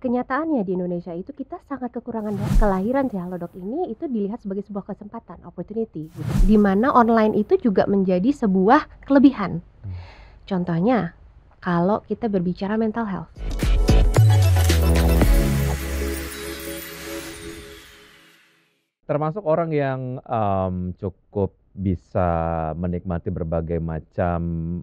kenyataannya di Indonesia itu kita sangat kekurangan ya. kelahiran si Halodoc ini itu dilihat sebagai sebuah kesempatan opportunity gitu. di mana online itu juga menjadi sebuah kelebihan hmm. contohnya kalau kita berbicara mental health termasuk orang yang um, cukup bisa menikmati berbagai macam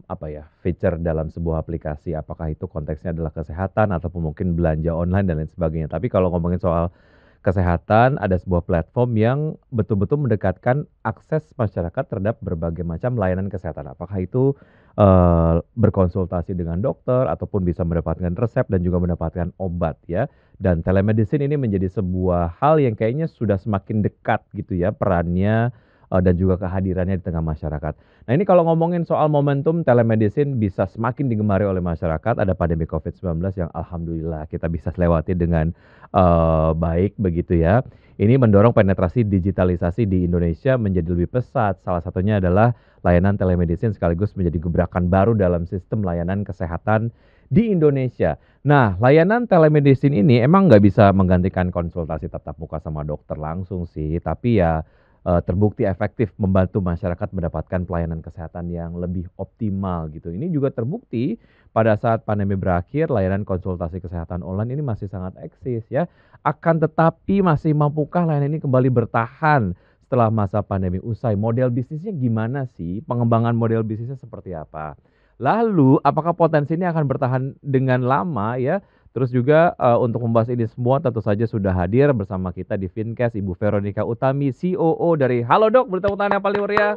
apa ya feature dalam sebuah aplikasi apakah itu konteksnya adalah kesehatan ataupun mungkin belanja online dan lain sebagainya tapi kalau ngomongin soal kesehatan ada sebuah platform yang betul-betul mendekatkan akses masyarakat terhadap berbagai macam layanan kesehatan apakah itu uh, berkonsultasi dengan dokter ataupun bisa mendapatkan resep dan juga mendapatkan obat ya dan telemedicine ini menjadi sebuah hal yang kayaknya sudah semakin dekat gitu ya perannya uh, dan juga kehadirannya di tengah masyarakat. Nah ini kalau ngomongin soal momentum telemedicine bisa semakin digemari oleh masyarakat. Ada pandemi COVID-19 yang alhamdulillah kita bisa lewati dengan uh, baik begitu ya. Ini mendorong penetrasi digitalisasi di Indonesia menjadi lebih pesat. Salah satunya adalah layanan telemedicine sekaligus menjadi gebrakan baru dalam sistem layanan kesehatan di Indonesia. Nah, layanan telemedicine ini emang nggak bisa menggantikan konsultasi tatap muka sama dokter langsung sih, tapi ya uh, terbukti efektif membantu masyarakat mendapatkan pelayanan kesehatan yang lebih optimal gitu. Ini juga terbukti pada saat pandemi berakhir layanan konsultasi kesehatan online ini masih sangat eksis ya. Akan tetapi masih mampukah layanan ini kembali bertahan setelah masa pandemi usai? Model bisnisnya gimana sih? Pengembangan model bisnisnya seperti apa? Lalu apakah potensi ini akan bertahan dengan lama ya? Terus juga uh, untuk membahas ini semua tentu saja sudah hadir bersama kita di Fincast Ibu Veronica Utami, COO dari Halo Dok, berita tangan yang paling meriah.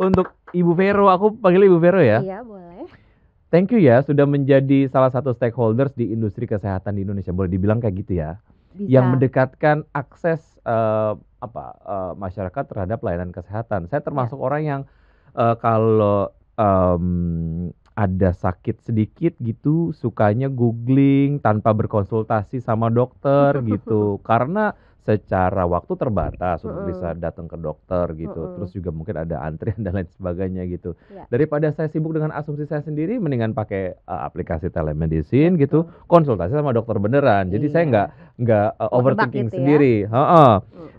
Untuk Ibu Vero, aku panggil Ibu Vero ya. Iya, boleh. Thank you ya sudah menjadi salah satu stakeholders di industri kesehatan di Indonesia. Boleh dibilang kayak gitu ya. Bisa. Yang mendekatkan akses uh, apa uh, masyarakat terhadap layanan kesehatan. Saya termasuk ya. orang yang uh, kalau um, ada sakit sedikit gitu sukanya googling tanpa berkonsultasi sama dokter gitu karena secara waktu terbatas untuk bisa datang ke dokter gitu terus juga mungkin ada antrian dan lain sebagainya gitu ya. daripada saya sibuk dengan asumsi saya sendiri mendingan pakai uh, aplikasi telemedicine gitu konsultasi sama dokter beneran jadi iya. saya nggak nggak uh, overthinking gitu ya? sendiri ya? ha -ha.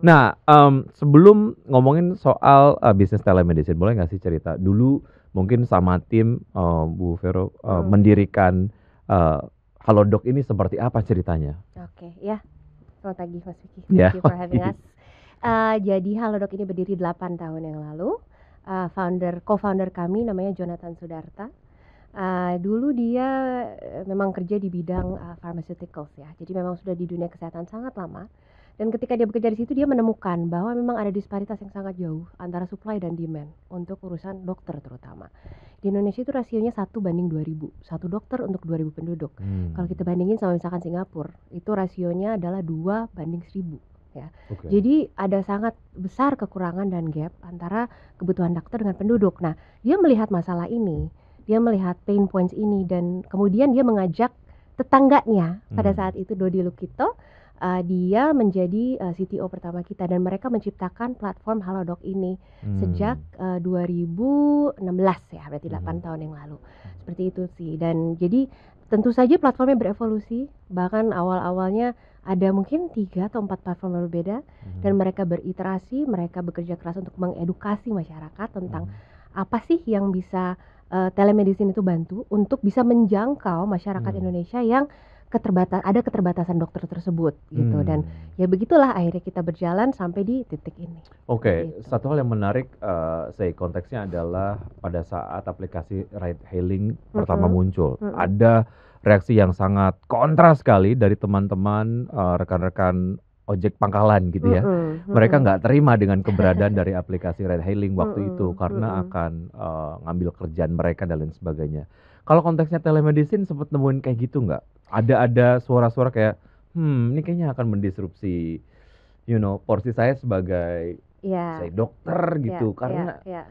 nah um, sebelum ngomongin soal uh, bisnis telemedicine boleh nggak sih cerita dulu mungkin sama tim uh, Bu Vero uh, hmm. mendirikan uh, eh, Halodoc ini seperti apa ceritanya? Oke, okay, ya. Selamat pagi Mas Vicky. Yeah. Thank you for having us. Uh, jadi Halodoc ini berdiri 8 tahun yang lalu. Uh, founder co-founder kami namanya Jonathan Sudarta. Uh, dulu dia memang kerja di bidang uh, pharmaceuticals ya. Jadi memang sudah di dunia kesehatan sangat lama. Dan ketika dia bekerja di situ dia menemukan bahwa memang ada disparitas yang sangat jauh antara supply dan demand untuk urusan dokter terutama. Di Indonesia itu rasionya satu banding 2000, satu dokter untuk 2000 penduduk. Hmm. Kalau kita bandingin sama misalkan Singapura, itu rasionya adalah dua banding seribu ya. Okay. Jadi ada sangat besar kekurangan dan gap antara kebutuhan dokter dengan penduduk. Nah, dia melihat masalah ini, dia melihat pain points ini dan kemudian dia mengajak tetangganya hmm. pada saat itu Dodi Lukito uh, dia menjadi uh, eh, CTO pertama kita dan mereka menciptakan platform Halodoc ini hmm. sejak uh, eh, 2016 ya berarti hmm. tahun yang lalu seperti itu sih dan jadi tentu saja platformnya berevolusi bahkan awal-awalnya ada mungkin tiga atau empat platform yang berbeda hmm. dan mereka beriterasi mereka bekerja keras untuk mengedukasi masyarakat tentang hmm. apa sih yang bisa uh, telemedicine itu bantu untuk bisa menjangkau masyarakat hmm. Indonesia yang keterbatasan ada keterbatasan dokter tersebut gitu dan hmm. ya begitulah akhirnya kita berjalan sampai di titik ini. Oke, okay. Gitu. satu hal yang menarik uh, eh, saya konteksnya adalah pada saat aplikasi ride hailing mm-hmm. pertama muncul mm-hmm. ada reaksi yang sangat kontra sekali dari teman-teman uh, rekan-rekan ojek pangkalan gitu ya. Mm-hmm. Mereka nggak terima dengan keberadaan dari aplikasi ride hailing waktu mm-hmm. itu karena mm-hmm. akan uh, ngambil kerjaan mereka dan lain sebagainya. Kalau konteksnya telemedicine sempat nemuin kayak gitu nggak? ada ada suara-suara kayak hmm ini kayaknya akan mendisrupsi you know porsi saya sebagai yeah. saya dokter iya, gitu yeah, karena yeah, yeah.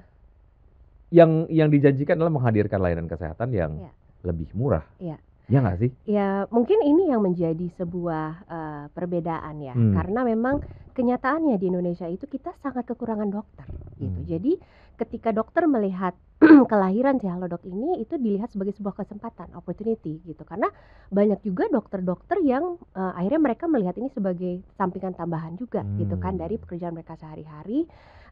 yang yang dijanjikan adalah menghadirkan layanan kesehatan yang yeah. lebih murah. Yeah. Ya nggak sih? Ya mungkin ini yang menjadi sebuah uh, perbedaan ya, hmm. karena memang kenyataannya di Indonesia itu kita sangat kekurangan dokter gitu. Hmm. Jadi ketika dokter melihat kelahiran si halodoc ini itu dilihat sebagai sebuah kesempatan, opportunity gitu. Karena banyak juga dokter-dokter yang uh, akhirnya mereka melihat ini sebagai sampingan tambahan juga hmm. gitu kan dari hmm. pekerjaan mereka sehari-hari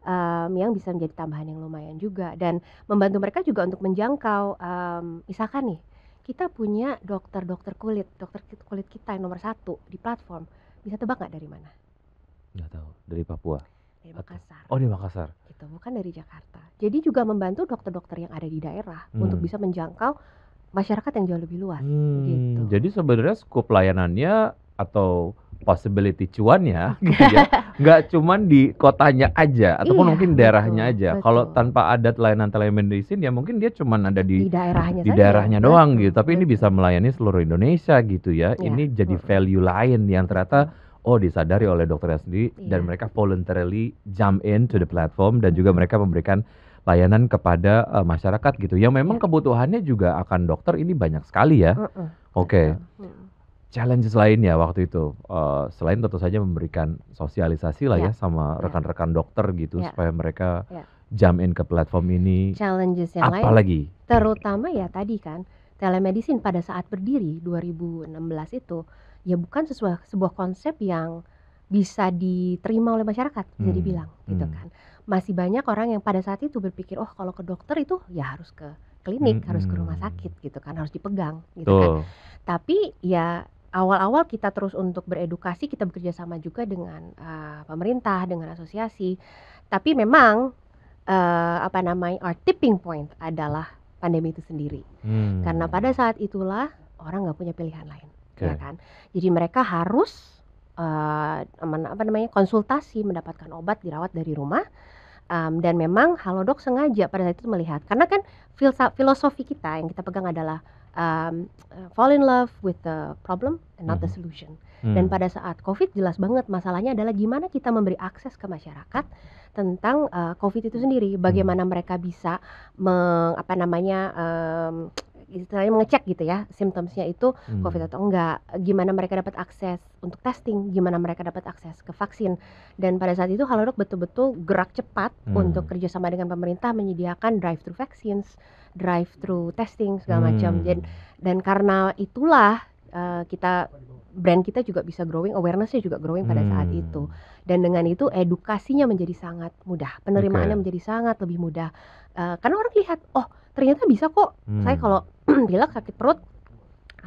um, yang bisa menjadi tambahan yang lumayan juga dan membantu mereka juga untuk menjangkau um, misalkan nih kita punya dokter-dokter kulit, dokter kulit kita yang nomor satu di platform bisa tebak nggak dari mana? Nggak tahu, dari Papua dari Makassar. Oh, di Makassar. Gitu, bukan dari Jakarta. Jadi juga membantu dokter-dokter yang ada di daerah hmm. untuk bisa menjangkau masyarakat yang jauh lebih luas. Hmm, gitu. Jadi sebenarnya skop layanannya atau possibility cuannya gitu ya, nggak cuman di kotanya aja ataupun iya, mungkin daerahnya betul, aja. Kalau tanpa ada layanan telemedicine ya mungkin dia cuma ada di, di daerahnya, di daerahnya saja. doang betul, gitu. Tapi betul. ini bisa melayani seluruh Indonesia gitu ya. ya. Ini iya, jadi value lain yang ternyata oh disadari oleh dokternya sendiri yeah. dan mereka voluntarily jump in to the platform dan juga mereka memberikan layanan kepada uh, masyarakat gitu yang memang yeah. kebutuhannya juga akan dokter ini banyak sekali ya. Uh -uh. Oke. Okay. Iya. Uh Challenges lainnya waktu itu uh, selain tentu saja memberikan sosialisasi lah yeah. ya iya. sama iya. rekan-rekan yeah. dokter gitu yeah. supaya mereka yeah. jump in ke platform ini. Challenges yang apa lain. Apalagi? Terutama ya tadi kan telemedicine pada saat berdiri 2016 itu ya bukan sesuai sebuah konsep yang bisa diterima oleh masyarakat hmm. bisa dibilang gitu hmm. gitu kan masih banyak orang yang pada saat itu berpikir oh kalau ke dokter itu ya harus ke klinik hmm. harus ke rumah hmm. sakit gitu kan harus dipegang gitu Tuh. kan tapi ya awal-awal kita terus untuk beredukasi kita bekerja sama juga dengan uh, pemerintah dengan asosiasi tapi memang uh, apa namanya our tipping point adalah pandemi itu sendiri hmm. karena pada saat itulah orang nggak punya pilihan lain okay. ya kan jadi mereka harus uh, apa namanya konsultasi mendapatkan obat dirawat dari rumah um, dan memang halodoc sengaja pada saat itu melihat karena kan filosofi kita yang kita pegang adalah um, fall in love with the problem and not the mm-hmm. solution hmm. dan pada saat covid jelas banget masalahnya adalah gimana kita memberi akses ke masyarakat tentang uh, COVID itu sendiri, hmm. bagaimana mereka bisa meng, apa namanya um, istilahnya mengecek gitu ya simptomsnya itu hmm. COVID atau enggak, gimana mereka dapat akses untuk testing, gimana mereka dapat akses ke vaksin dan pada saat itu Halodoc betul-betul gerak cepat hmm. untuk kerjasama dengan pemerintah menyediakan drive thru vaccines, drive thru testing segala hmm. macam dan dan karena itulah uh, kita brand kita juga bisa growing, awarenessnya juga growing pada hmm. saat itu. Dan dengan itu edukasinya menjadi sangat mudah, penerimaannya okay. menjadi sangat lebih mudah. Eh, karena orang lihat oh ternyata bisa kok hmm. saya kalau bilang sakit perut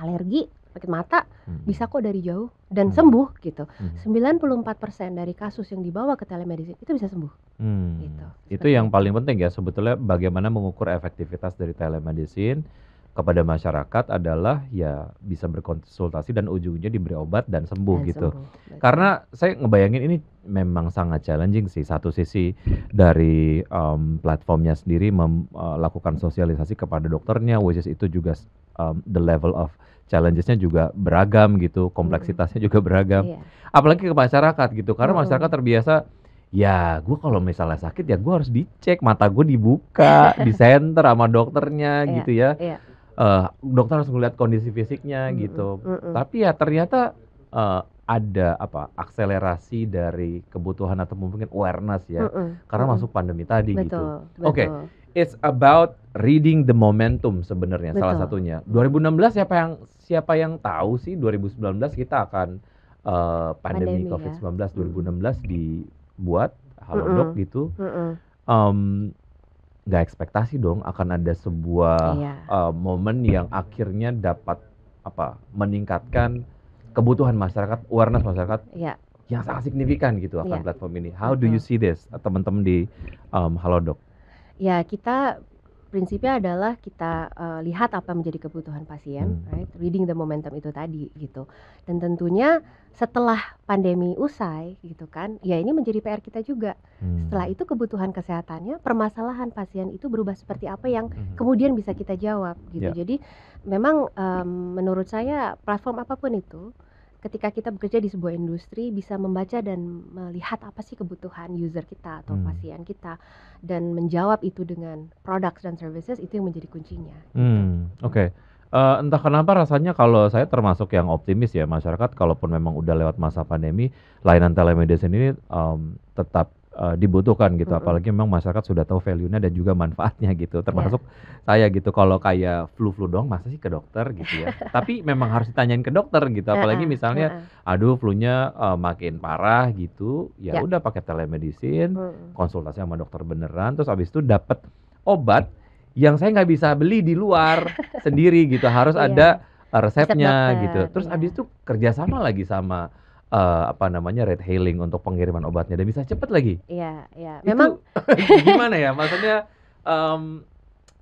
alergi sakit mata hmm. bisa kok dari jauh dan hmm. sembuh gitu. Hmm. 94% dari kasus yang dibawa ke telemedicine itu bisa sembuh. Hmm. Gitu. Itu yang paling penting ya sebetulnya bagaimana mengukur efektivitas dari telemedicine kepada masyarakat adalah ya bisa berkonsultasi dan ujungnya diberi obat dan sembuh dan gitu. Sembuh. Karena saya ngebayangin ini memang sangat challenging sih satu sisi dari um, platformnya sendiri melakukan e, sosialisasi kepada dokternya which is itu juga um, the level of challengesnya juga beragam gitu, hmm. kompleksitasnya juga beragam. Iya. Apalagi ke masyarakat gitu karena masyarakat terbiasa ya gue kalau misalnya sakit ya gue harus dicek mata gue dibuka, disenter sama dokternya iya, gitu ya. Yeah uh, dokter harus melihat kondisi fisiknya mm -hmm. gitu. Mm -hmm. Tapi ya ternyata uh, ada apa akselerasi dari kebutuhan atau mungkin awareness ya mm -hmm. karena mm -hmm. masuk pandemi tadi gitu. betul, gitu. Oke, okay. it's about reading the momentum sebenarnya salah satunya. 2016 siapa yang siapa yang tahu sih 2019 kita akan uh, pandemi, pandemi COVID-19 ya. 2016 mm. dibuat halodoc mm -hmm. gitu. Mm -hmm. um, nggak ekspektasi dong akan ada sebuah iya. uh, momen yang akhirnya dapat apa meningkatkan kebutuhan masyarakat awareness masyarakat iya. yang sangat signifikan gitu akan iya. platform ini how do you see this teman-teman di um, Halodoc ya kita prinsipnya adalah kita uh, lihat apa yang menjadi kebutuhan pasien, hmm. right? Reading the momentum itu tadi gitu. Dan tentunya setelah pandemi usai gitu kan, ya ini menjadi PR kita juga. Hmm. Setelah itu kebutuhan kesehatannya, permasalahan pasien itu berubah seperti apa yang hmm. kemudian bisa kita jawab gitu. Yeah. Jadi memang um, menurut saya platform apapun itu ketika kita bekerja di sebuah industri bisa membaca dan melihat apa sih kebutuhan user kita atau hmm. pasien kita dan menjawab itu dengan products dan services itu yang menjadi kuncinya. Gitu. Hmm, oke. Okay. Uh, eh, entah kenapa rasanya kalau saya termasuk yang optimis ya masyarakat kalaupun memang udah lewat masa pandemi layanan telemedicine ini um, tetap uh, dibutuhkan gitu. Mm -hmm. Apalagi memang masyarakat sudah tahu value-nya dan juga manfaatnya gitu. Iya. Termasuk yeah. saya gitu kalau kayak flu-flu dong masa sih ke dokter gitu ya. Tapi memang harus ditanyain ke dokter gitu. Apalagi misalnya aduh flu-nya uh, makin parah gitu, ya yeah. udah pakai telemedicine, mm -hmm. konsultasi sama dokter beneran terus abis itu dapat obat yang saya nggak bisa beli di luar sendiri gitu. Harus yeah. ada eh, resepnya gitu. Terus yeah. abis iya. itu kerjasama lagi sama uh, apa namanya red hailing untuk pengiriman obatnya dan bisa cepat lagi. Iya, iya. Memang gimana ya? Maksudnya um,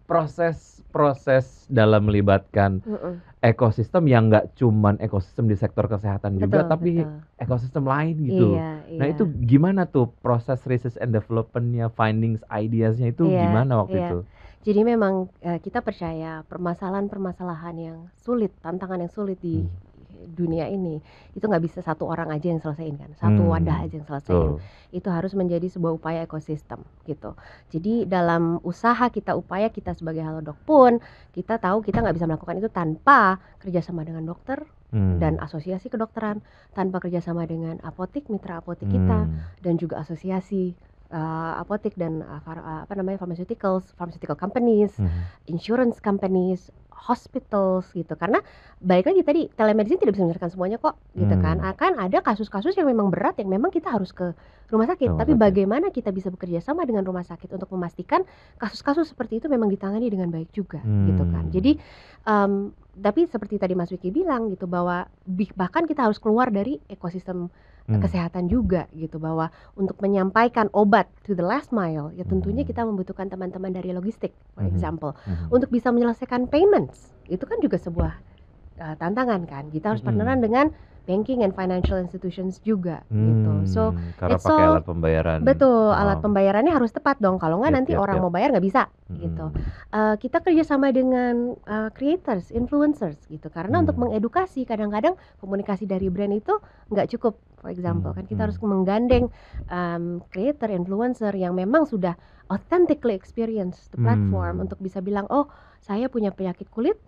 proses proses dalam melibatkan mm -mm. ekosistem yang nggak cuman ekosistem di sektor kesehatan betul, juga tapi betul. ekosistem lain gitu. Iya, nah, iya. Nah, itu gimana tuh proses research and development-nya, findings, ideas-nya itu iya, gimana waktu iya. itu? Jadi memang eh, kita percaya permasalahan-permasalahan yang sulit, tantangan yang sulit di hmm dunia ini itu nggak bisa satu orang aja yang selesaiin kan satu hmm. wadah aja yang selesaiin oh. itu harus menjadi sebuah upaya ekosistem gitu jadi dalam usaha kita upaya kita sebagai halodoc pun kita tahu kita nggak bisa melakukan itu tanpa kerjasama dengan dokter hmm. dan asosiasi kedokteran tanpa kerjasama dengan apotik mitra apotik hmm. kita dan juga asosiasi uh, eh, apotek dan uh, far, uh, apa namanya pharmaceuticals, pharmaceutical companies, -hmm. insurance companies, hospitals gitu karena baik lagi tadi telemedicine tidak bisa menyelesaikan semuanya kok gitu kan hmm. akan ada kasus-kasus yang memang berat yang memang kita harus ke rumah sakit rumah tapi sakit. bagaimana kita bisa bekerja sama dengan rumah sakit untuk memastikan kasus-kasus seperti itu memang ditangani dengan baik juga hmm. gitu kan hmm. jadi um, tapi seperti tadi Mas Wiki bilang gitu bahwa bahkan kita harus keluar dari ekosistem hmm. kesehatan juga gitu bahwa untuk menyampaikan obat to the last mile ya tentunya hmm. kita membutuhkan teman-teman dari logistik for hmm. example hmm. untuk bisa menyelesaikan payments itu kan juga sebuah uh, tantangan kan kita harus hmm. partneran dengan banking and financial institutions juga gitu. hmm, gitu. So karena it's all, alat pembayaran. Betul, oh. alat pembayarannya harus tepat dong. Kalau nggak yep, nanti yep, orang yep. mau bayar nggak bisa hmm. gitu. Uh, kita kerjasama dengan uh, creators, influencers gitu. Karena hmm. untuk mengedukasi kadang-kadang komunikasi dari brand itu nggak cukup for example hmm. kan kita harus menggandeng um, creator influencer yang memang sudah authentically experience the platform hmm. untuk bisa bilang oh saya punya penyakit kulit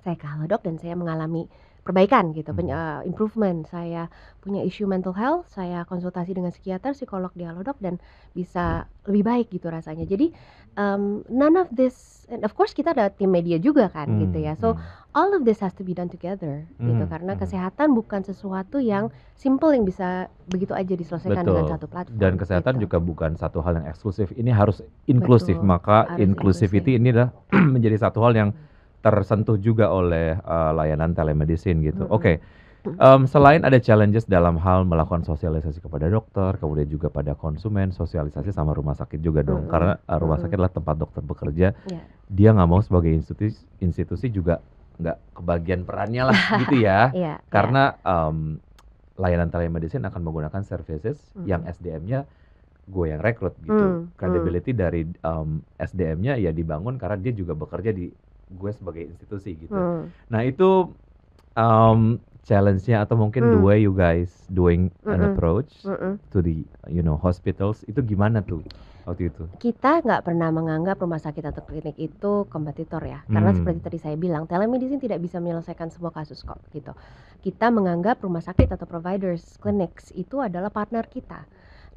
saya kalah dok dan saya mengalami perbaikan gitu, hmm. Eh, improvement. Saya punya isu mental health, saya konsultasi dengan psikiater, psikolog, dialog dan bisa hmm. lebih baik gitu rasanya. Jadi um, none of this, and of course kita ada tim media juga kan gitu hmm. gitu ya. So hmm. all of this has to be done together gitu. hmm. gitu karena hmm. kesehatan bukan sesuatu yang simple yang bisa begitu aja diselesaikan Betul. dengan satu platform. Dan kesehatan gitu. juga bukan satu hal yang eksklusif. Ini harus inklusif. Maka harus inclusivity inklusif. ini adalah menjadi satu hal yang hmm tersentuh juga oleh uh, layanan telemedicine gitu. Mm -hmm. Oke. Okay. Um, selain ada challenges dalam hal melakukan sosialisasi kepada dokter, kemudian juga pada konsumen, sosialisasi sama rumah sakit juga dong, mm -hmm. karena uh, rumah sakit adalah tempat dokter bekerja. Yeah. Dia nggak mau sebagai institusi, institusi juga nggak kebagian perannya lah gitu ya, yeah, iya. karena yeah. Um, layanan telemedicine akan menggunakan services mm -hmm. yang SDM-nya gue yang rekrut gitu, mm -hmm. credibility dari um, SDM-nya ya dibangun karena dia juga bekerja di gue sebagai institusi gitu. Hmm. Nah itu um, challenge-nya atau mungkin hmm. the way you guys doing mm -mm. an approach mm -mm. to the you know hospitals itu gimana tuh waktu itu? Kita nggak pernah menganggap rumah sakit atau klinik itu kompetitor ya, karena hmm. seperti tadi saya bilang telemedicine tidak bisa menyelesaikan semua kasus kok gitu. Kita menganggap rumah sakit atau providers clinics itu adalah partner kita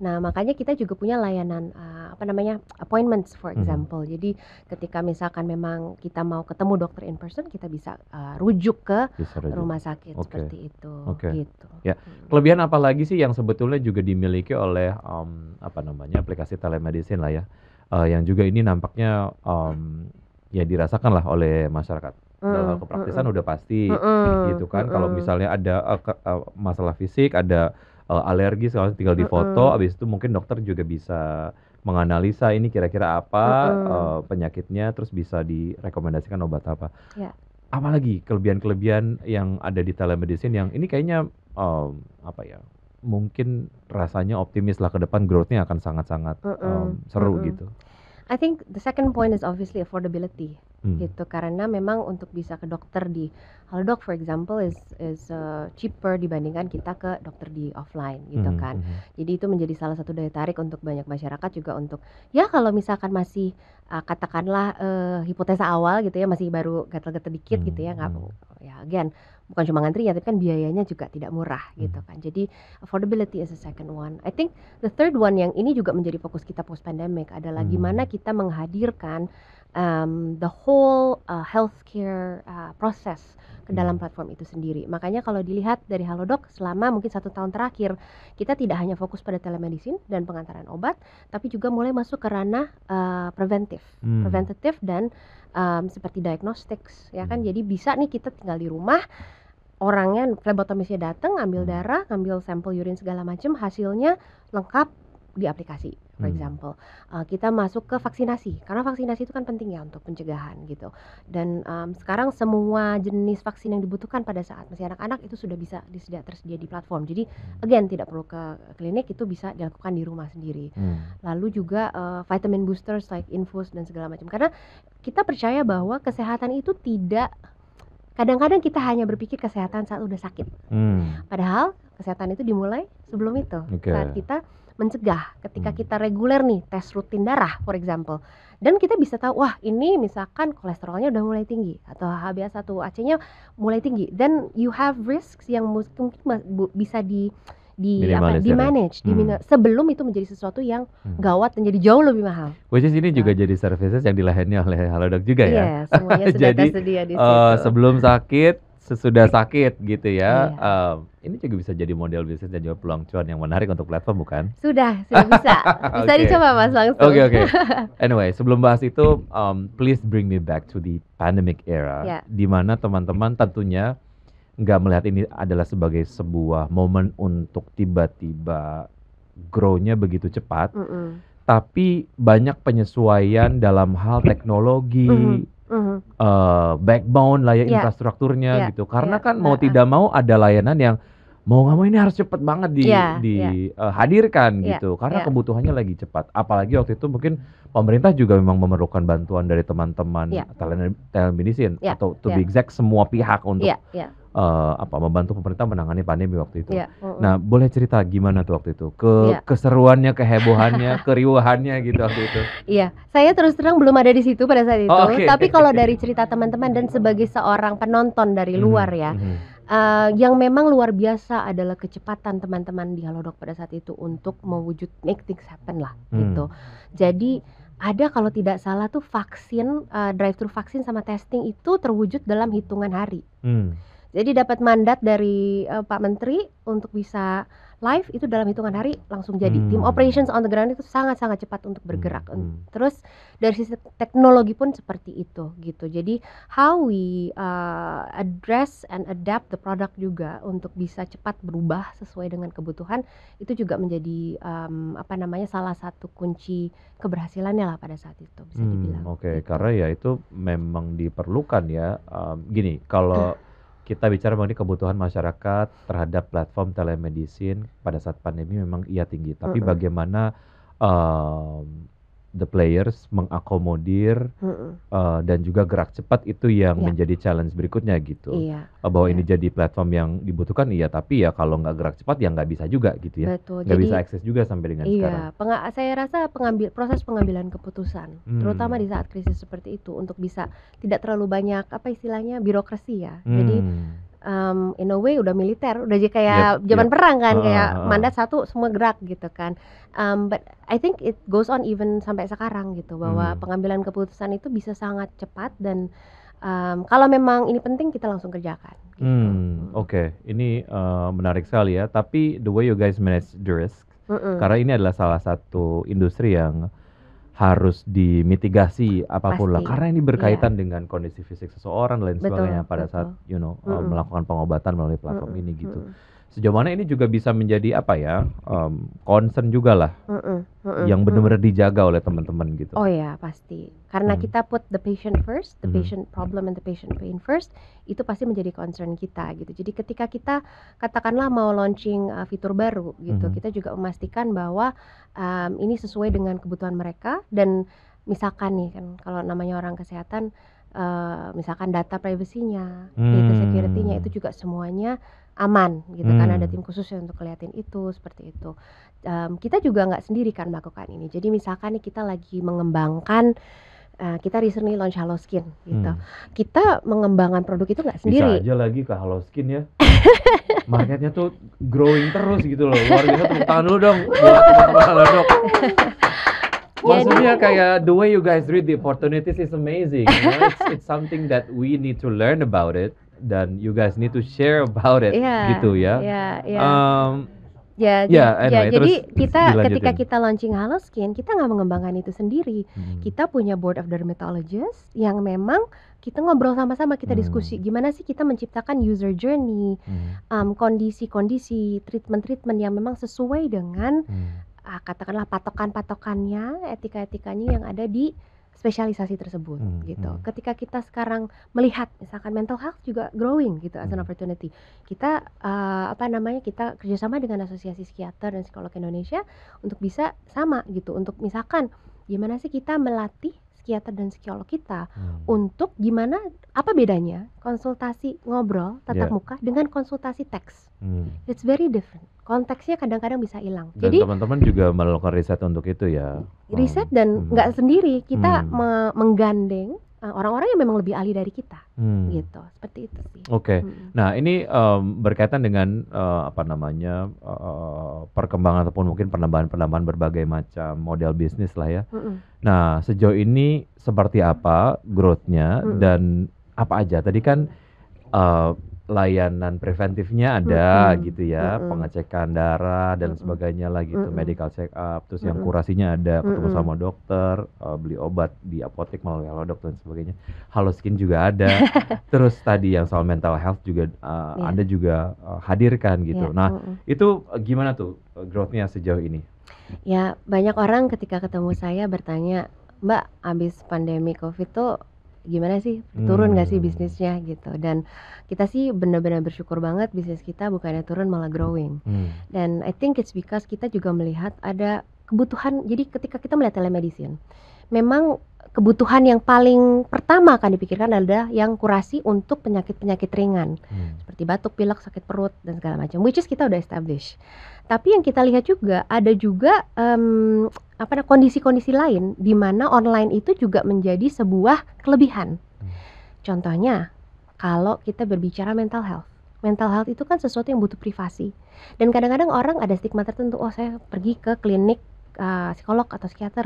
Nah, makanya kita juga punya layanan uh, apa namanya? appointments for hmm. example. Hmm. Jadi ketika misalkan memang kita mau ketemu dokter in person, kita bisa uh, rujuk ke bisa rujuk. rumah sakit okay. seperti itu okay. gitu. Ya. Hmm. Kelebihan apa lagi sih yang sebetulnya juga dimiliki oleh um, apa namanya? aplikasi telemedicine lah ya. Uh, yang juga ini nampaknya um, ya dirasakan lah oleh masyarakat hmm, dalam kepraktisan mm, udah pasti mm, gitu kan mm. kalau misalnya ada uh, ke, uh, masalah fisik ada uh, alergi kalau tinggal difoto, uh -uh. abis itu mungkin dokter juga bisa menganalisa ini kira-kira apa uh -uh. Uh, penyakitnya, terus bisa direkomendasikan obat apa. Yeah. Apalagi kelebihan-kelebihan yang ada di telemedicine yang ini kayaknya um, apa ya? Mungkin rasanya optimis lah ke depan growthnya akan sangat-sangat uh -uh. um, seru uh -uh. gitu. I think the second point is obviously affordability hmm. gitu karena memang untuk bisa ke dokter di Halodoc for example is is uh, cheaper dibandingkan kita ke dokter di offline gitu hmm. kan hmm. jadi itu menjadi salah satu daya tarik untuk banyak masyarakat juga untuk ya kalau misalkan masih uh, katakanlah uh, hipotesa awal gitu ya masih baru gatel-gatel dikit hmm. gitu ya nggak hmm, hmm. ya again bukan cuma ngantri ya tapi kan biayanya juga tidak murah gitu hmm. gitu kan jadi affordability is the second one I think the third one yang ini juga menjadi fokus kita post pandemic adalah hmm. gimana kita menghadirkan um, the whole uh, healthcare uh, process ke dalam hmm. platform itu sendiri. Makanya kalau dilihat dari Halodoc selama mungkin satu tahun terakhir kita tidak hanya fokus pada telemedicine dan pengantaran obat, tapi juga mulai masuk ke ranah uh, preventif, hmm. preventatif dan um, seperti diagnostics, ya kan. Hmm. Jadi bisa nih kita tinggal di rumah orangnya flebotomisnya datang, ambil hmm. darah, ambil sampel urin segala macam, hasilnya lengkap di aplikasi for hmm. example uh, kita masuk ke vaksinasi karena vaksinasi itu kan penting ya untuk pencegahan gitu dan um, sekarang semua jenis vaksin yang dibutuhkan pada saat masih anak-anak itu sudah bisa disedia, tersedia di platform jadi again tidak perlu ke klinik itu bisa dilakukan di rumah sendiri hmm. lalu juga uh, vitamin boosters like infus dan segala macam karena kita percaya bahwa kesehatan itu tidak kadang-kadang kita hanya berpikir kesehatan saat udah sakit. Hmm. Padahal kesehatan itu dimulai sebelum itu. Okay. Saat kita mencegah ketika hmm. kita reguler nih tes rutin darah for example dan kita bisa tahu wah ini misalkan kolesterolnya udah mulai tinggi atau HbA1c-nya mulai tinggi then you have risks yang mungkin bisa di di apa ya? di manage hmm. di sebelum itu menjadi sesuatu yang hmm. gawat dan jadi jauh lebih mahal. Which is ini nah. juga jadi services yang dilahirkan oleh Halodoc juga ya. Iya, semuanya sudah jadi, tersedia di eh, situ. Uh, sebelum sakit sesudah iya. sakit gitu ya. Iya. Um, ini juga bisa jadi model bisnis dan juga peluang cuan yang menarik untuk platform bukan? Sudah, sudah bisa. Bisa okay. dicoba Mas langsung. Oke, okay, oke. Okay. Anyway, sebelum bahas itu um, please bring me back to the pandemic era yeah. di mana teman-teman tentunya nggak melihat ini adalah sebagai sebuah momen untuk tiba-tiba grow-nya begitu cepat. Mm -mm. Tapi banyak penyesuaian dalam hal teknologi, mm -hmm uh -huh. uh, eh, backbone layak yeah. Ya ya. infrastrukturnya yeah. gitu karena yeah. kan mau uh-huh. tidak mau ada layanan yang mau nggak mau ini harus cepat banget di yeah, ya. dihadirkan eh, yeah. uh, yeah. gitu karena yeah. kebutuhannya lagi cepat apalagi waktu itu mungkin pemerintah juga memang memerlukan bantuan dari teman-teman yeah. telemedicine yeah. atau to yeah. be exact semua pihak untuk yeah. Yeah uh, apa membantu pemerintah menangani pandemi waktu itu. Yeah. Mm -hmm. Nah, boleh cerita gimana tuh waktu itu? Ke yeah. keseruannya, kehebohannya, keriuhannya gitu waktu itu. Iya, yeah. saya terus terang belum ada di situ pada saat oh, itu. Oh, okay. Tapi kalau dari cerita teman-teman dan sebagai seorang penonton dari mhm, luar ya. Mm -hmm. Uh, yang memang luar biasa adalah kecepatan teman-teman di Halodoc pada saat itu untuk mewujud make things happen lah hmm. gitu. Jadi ada kalau tidak salah tuh vaksin uh, eh, drive thru vaksin sama testing itu terwujud dalam hitungan hari. Hmm. Jadi dapat mandat dari uh, Pak Menteri untuk bisa live itu dalam hitungan hari langsung jadi. Hmm. Tim operations on the ground itu sangat-sangat cepat untuk bergerak. Hmm. hmm. Terus dari sisi teknologi pun seperti itu gitu. Jadi how we uh, address and adapt the product juga untuk bisa cepat berubah sesuai dengan kebutuhan itu juga menjadi um, apa namanya salah satu kunci keberhasilannya lah pada saat itu bisa hmm, dibilang. Hmm, Oke, okay. gitu. karena ya itu memang diperlukan ya. Um, gini, kalau kita bicara mengenai kebutuhan masyarakat terhadap platform telemedicine pada saat pandemi memang ia tinggi. Tapi mm -hmm. bagaimana um, the players mengakomodir mm -mm. Uh, dan juga gerak cepat itu yang yeah. menjadi challenge berikutnya gitu yeah. Iya. uh, bahwa yeah. ini iya. jadi platform yang dibutuhkan iya tapi ya kalau nggak gerak cepat ya nggak bisa juga gitu ya nggak bisa akses juga sampai dengan iya, sekarang iya saya rasa pengambil proses pengambilan keputusan hmm. terutama di saat krisis seperti itu untuk bisa tidak terlalu banyak apa istilahnya birokrasi ya hmm. jadi um, in a way udah militer, udah jadi kayak yep, zaman yep. perang kan, uh, kayak ah, ah. mandat satu semua gerak gitu kan. Um, but I think it goes on even sampai sekarang gitu bahwa hmm. pengambilan keputusan itu bisa sangat cepat dan um, kalau memang ini penting kita langsung kerjakan. Gitu. Hmm, hmm. oke, okay. ini uh, menarik sekali ya. Tapi the way you guys manage the risk, mm -mm. karena ini adalah salah satu industri yang harus dimitigasi apapun Pasti. lah karena ini berkaitan yeah. dengan kondisi fisik seseorang dan lain sebagainya pada saat you know -hmm. melakukan pengobatan melalui platform -hmm. ini gitu. -hmm sejauh mana ini juga bisa menjadi apa ya um, concern juga lah mm -mm, yang benar-benar dijaga oleh teman-teman gitu. Oh ya pasti karena hmm. kita put the patient first, the hmm. patient problem and the patient pain first itu pasti menjadi concern kita gitu. Jadi ketika kita katakanlah mau launching uh, fitur baru gitu, hmm. kita juga memastikan bahwa um, ini sesuai dengan kebutuhan mereka dan misalkan nih kan kalau namanya orang kesehatan uh, misalkan data privasinya, hmm. data security-nya hmm. itu juga semuanya aman gitu hmm. kan ada hmm. tim khusus untuk keliatin itu seperti itu um, kita juga nggak sendiri kan melakukan ini jadi misalkan nih kita lagi mengembangkan Uh, kita recently launch Halo Skin gitu. Hmm. Kita mengembangkan produk itu nggak sendiri. Bisa aja lagi ke Halo Skin ya. Marketnya tuh growing terus gitu loh. Luar biasa tepuk tangan dulu dong buat teman-teman Halo Maksudnya kayak the way you guys read the opportunities is amazing. You know? it's, it's something that we need to learn about it dan you guys need to share about it yeah, gitu ya. Yeah, iya, iya. yeah. Um, Ya, jadi, ya, anyway, ya, jadi kita ketika kita launching Halo Skin, kita nggak mengembangkan itu sendiri. Hmm. Kita punya board of dermatologists yang memang kita ngobrol sama-sama, kita hmm. diskusi gimana sih kita menciptakan user journey, hmm. um, kondisi-kondisi, treatment-treatment yang memang sesuai dengan hmm. uh, katakanlah patokan-patokannya, etika-etikanya yang ada di spesialisasi tersebut hmm, gitu. Hmm. Ketika kita sekarang melihat misalkan mental health juga growing gitu as an hmm. opportunity. Kita uh, apa namanya kita kerjasama dengan asosiasi psikiater dan psikolog Indonesia untuk bisa sama gitu untuk misalkan gimana sih kita melatih psikiater dan psikolog kita hmm. untuk gimana apa bedanya konsultasi ngobrol tatap yeah. muka dengan konsultasi teks. Hmm. It's very different. Konteksnya kadang-kadang bisa hilang. Dan Jadi teman-teman juga melakukan riset untuk itu ya. Riset hmm. dan hmm. nggak hmm. sendiri kita hmm. menggandeng Eh, orang-orang yang memang lebih ahli dari kita, hmm. gitu, seperti itu sih. Oke, okay. hmm. nah ini um, berkaitan dengan uh, apa namanya uh, perkembangan ataupun mungkin penambahan-penambahan berbagai macam model bisnis lah ya. Hmm. Nah sejauh ini seperti apa growthnya hmm. dan apa aja? Tadi kan uh, layanan preventifnya ada mm -hmm. gitu ya, mm -hmm. pengecekan darah dan mm -hmm. sebagainya lah gitu, mm -hmm. medical check up, terus mm -hmm. yang kurasinya ada, ketemu mm -hmm. sama dokter, uh, beli obat di apotek melalui dokter dan sebagainya. Halo skin juga ada. terus tadi yang soal mental health juga uh, eh, yeah. Anda juga uh, hadirkan iya, gitu. Yeah. Nah, mm -hmm. itu gimana tuh growthnya sejauh ini? Ya, banyak orang ketika ketemu saya bertanya, "Mbak, abis pandemi Covid tuh gimana sih hmm. turun nggak gak sih bisnisnya gitu dan kita sih benar-benar bersyukur banget bisnis kita bukannya turun malah growing hmm. dan I think it's because kita juga melihat ada kebutuhan jadi ketika kita melihat telemedicine memang kebutuhan yang paling pertama akan dipikirkan adalah yang kurasi untuk penyakit-penyakit ringan hmm. seperti batuk, pilek, sakit perut dan segala macam. Which is kita udah establish. Tapi yang kita lihat juga ada juga um, apa kondisi-kondisi lain di mana online itu juga menjadi sebuah kelebihan. Hmm. Contohnya kalau kita berbicara mental health mental health itu kan sesuatu yang butuh privasi dan kadang-kadang orang ada stigma tertentu oh saya pergi ke klinik uh, psikolog atau psikiater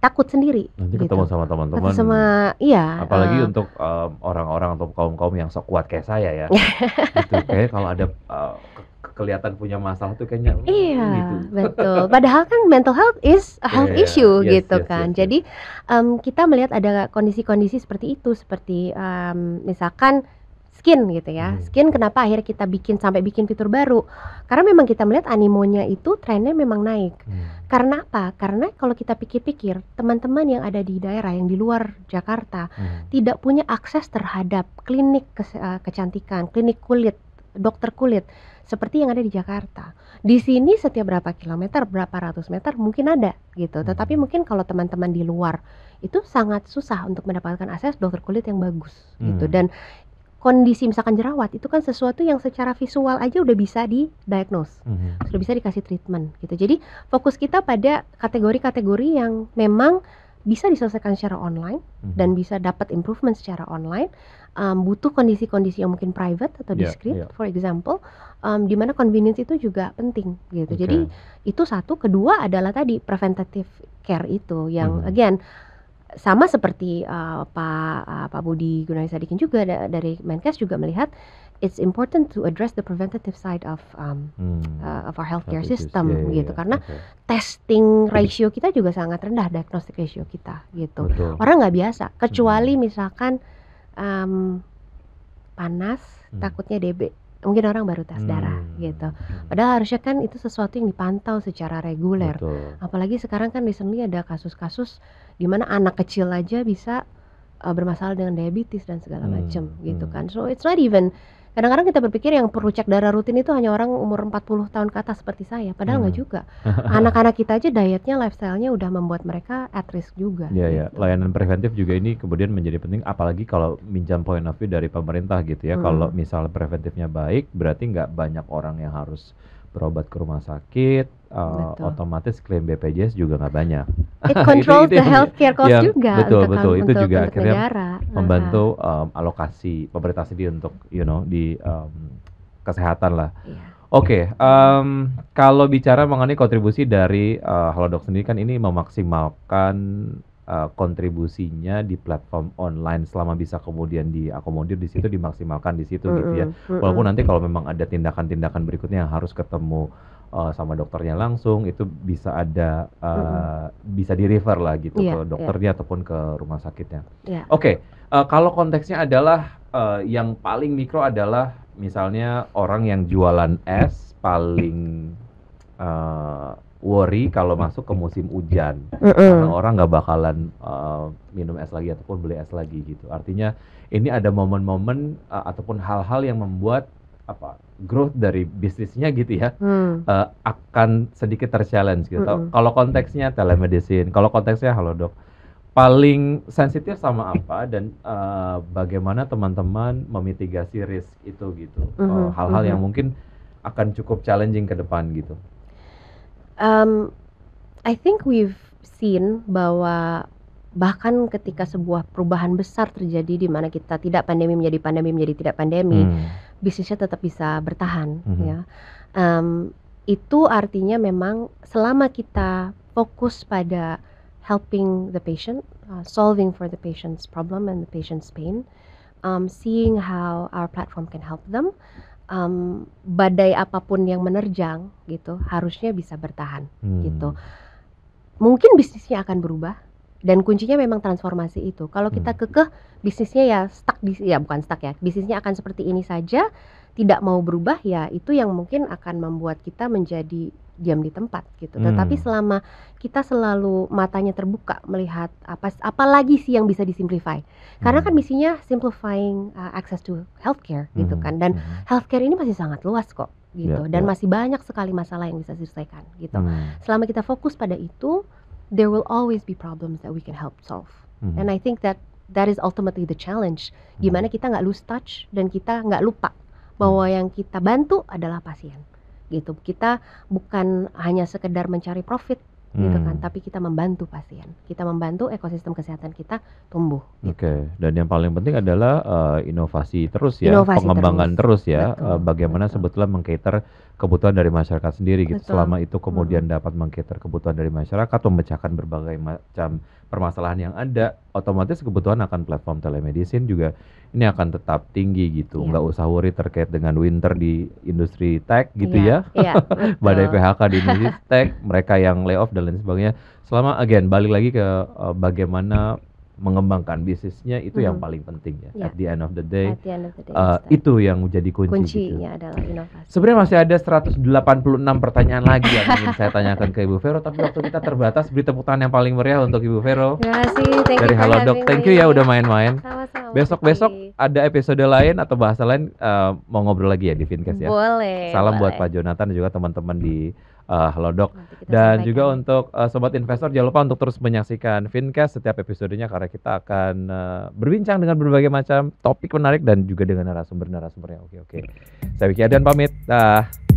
takut sendiri. Nanti gitu. ketemu sama teman-teman. Sama iya. Apalagi uh, untuk um, orang-orang atau kaum-kaum yang sok kuat kayak saya ya. gitu. Kayak kalau ada uh, kelihatan punya masalah tuh kayaknya oh, Iya, gitu. betul. Padahal kan mental health is a iya, health yeah, iya. issue yes, gitu yes, kan. Yes, yes. Jadi um, kita melihat ada kondisi-kondisi seperti itu seperti um, misalkan skin gitu ya. Hmm. Skin kenapa akhirnya kita bikin sampai bikin fitur baru? Karena memang kita melihat animonya itu trennya memang naik. Hmm. Karena apa? Karena kalau kita pikir-pikir, teman-teman yang ada di daerah yang di luar Jakarta hmm. tidak punya akses terhadap klinik ke, eh, kecantikan, klinik kulit, dokter kulit seperti yang ada di Jakarta. Di sini setiap berapa kilometer, berapa ratus meter mungkin ada gitu. Hmm. Tetapi mungkin kalau teman-teman di luar itu sangat susah untuk mendapatkan akses dokter kulit yang bagus gitu. hmm. gitu. Dan kondisi misalkan jerawat itu kan sesuatu yang secara visual aja udah bisa didiagnose, mm-hmm. sudah bisa dikasih treatment gitu. Jadi fokus kita pada kategori-kategori yang memang bisa diselesaikan secara online mm-hmm. dan bisa dapat improvement secara online. Um, butuh kondisi-kondisi yang mungkin private atau ya, discreet, yeah, yeah. for example, um, di mana convenience itu juga penting gitu. Okay. Jadi itu satu, kedua adalah tadi preventative care itu yang hmm again sama seperti uh, Pak uh, Pak Budi Gunadi Sadikin juga da dari Menkes juga melihat it's important to address the preventative side of um, hmm. uh, of our healthcare Health system yeah, yeah, iya. gitu yeah. karena okay. testing ratio kita juga sangat rendah diagnostic ratio kita gitu Betul. orang nggak biasa kecuali hmm. misalkan um, panas hmm. takutnya DB mungkin orang baru tes hmm. darah gitu. Padahal harusnya kan itu sesuatu yang dipantau secara reguler. Betul. Apalagi sekarang kan recently ada kasus-kasus di mana anak kecil aja bisa uh, bermasalah dengan diabetes dan segala macam hmm, gitu hmm. kan. So it's not even kadang-kadang kita berpikir yang perlu cek darah rutin itu hanya orang umur 40 tahun ke atas seperti saya padahal nggak hmm. juga anak-anak kita aja dietnya lifestyle-nya udah membuat mereka at risk juga ya gitu. ya layanan preventif juga ini kemudian menjadi penting apalagi kalau minjam point of view dari pemerintah gitu ya hmm. kalau misal preventifnya baik berarti nggak banyak orang yang harus berobat ke rumah sakit uh, otomatis klaim BPJS juga nggak banyak. It controls itu, itu, the healthcare cost ya, juga. Betul untuk, betul, itu juga untuk akhirnya negara. membantu um, alokasi pemerintah sendiri untuk you know di um, kesehatan lah. Yeah. Oke, okay, um, kalau bicara mengenai kontribusi dari uh, eh, Halodoc sendiri kan ini memaksimalkan kontribusinya di platform online selama bisa kemudian diakomodir di situ dimaksimalkan di situ mm -hmm. gitu ya. Walaupun nanti kalau memang ada tindakan-tindakan berikutnya yang harus ketemu Eh, sama dokternya langsung itu bisa ada uh, mm -hmm. bisa di refer lah gitu yeah, ke dokternya yeah. ataupun ke rumah sakitnya. Yeah. Oke, okay. uh, eh, kalau konteksnya adalah uh, yang paling mikro adalah misalnya orang yang jualan es paling uh, worry kalau masuk ke musim hujan mm hmm karena orang nggak bakalan uh, minum es lagi ataupun beli es lagi gitu artinya ini ada momen-momen uh, ataupun hal-hal yang membuat apa growth dari bisnisnya gitu ya hmm. uh, akan sedikit terchallenge gitu. Hmm. Kalau konteksnya telemedicine, kalau konteksnya halo dok, paling sensitif sama apa dan uh, bagaimana teman-teman memitigasi risk itu gitu. Oh, hal-hal hmm. uh, hmm. yang mungkin akan cukup challenging ke depan gitu. Um, I think we've seen bahwa bahkan ketika sebuah perubahan besar terjadi di mana kita tidak pandemi menjadi pandemi menjadi tidak pandemi hmm. bisnisnya tetap bisa bertahan hmm. ya um, itu artinya memang selama kita fokus pada helping the patient uh, solving for the patient's problem and the patient's pain um, seeing how our platform can help them um, badai apapun yang menerjang gitu harusnya bisa bertahan hmm. gitu mungkin bisnisnya akan berubah dan kuncinya memang transformasi itu. Kalau kita hmm. kekeh bisnisnya ya stuck di ya bukan stuck ya. Bisnisnya akan seperti ini saja, tidak mau berubah ya itu yang mungkin akan membuat kita menjadi diam di tempat gitu. Hmm. Tetapi selama kita selalu matanya terbuka melihat apa apalagi sih yang bisa disimplify. Karena hmm. kan misinya simplifying uh, access to healthcare gitu hmm. gitu kan. Dan hmm. healthcare ini masih sangat luas kok gitu ya, dan ya. masih banyak sekali masalah yang bisa diselesaikan gitu. Hmm. Selama kita fokus pada itu there will always be problems that we can help solve. Mm -hmm. And I think that that is ultimately the challenge. Gimana mm -hmm. kita nggak lose touch dan kita nggak lupa bahwa mm-hmm. yang kita bantu adalah pasien. Gitu. Kita bukan hanya sekedar mencari profit gitu kan, mm. tapi kita membantu pasien. Kita membantu ekosistem kesehatan kita tumbuh. Gitu. Oke. Okay. Dan yang paling penting adalah uh, inovasi terus ya, inovasi pengembangan terus, terus ya, betul, uh, bagaimana betul. sebetulnya mengkater kebutuhan dari masyarakat sendiri gitu. Selama itu kemudian hmm. dapat mengketer kebutuhan dari masyarakat, memecahkan berbagai macam permasalahan yang ada, otomatis kebutuhan akan platform telemedicine juga ini akan tetap tinggi gitu. Yeah. Nggak usah worry terkait dengan winter di industri tech gitu yeah. ya. Yeah, Badai PHK di industri tech, mereka yang layoff dan lain sebagainya. Selama again balik lagi ke uh, bagaimana mengembangkan bisnisnya itu -hmm. yang paling penting ya. Yeah. At the end of the day, the of the day uh, itu yang menjadi kunci. Gitu. Kuncinya gitu. adalah inovasi. Sebenarnya masih ada 186 pertanyaan lagi yang ingin saya tanyakan ke Ibu Vero, tapi waktu kita terbatas. Beri tepuk tangan yang paling meriah untuk Ibu Vero. Terima kasih. Thank dari Halo Dok. Thank you ya udah main-main. Besok-besok ada episode lain atau bahasa lain uh, mau ngobrol lagi ya di Fincast ya. Boleh. Salam boleh. buat Pak Jonathan dan juga teman-teman di uh, eh, Lodok. Dan sampaikan. juga untuk uh, sobat investor jangan lupa untuk terus menyaksikan Fincast setiap episodenya karena kita akan uh, berbincang dengan berbagai macam topik menarik dan juga dengan narasumber-narasumber oke-oke. Saya Wiki dan pamit. Dah.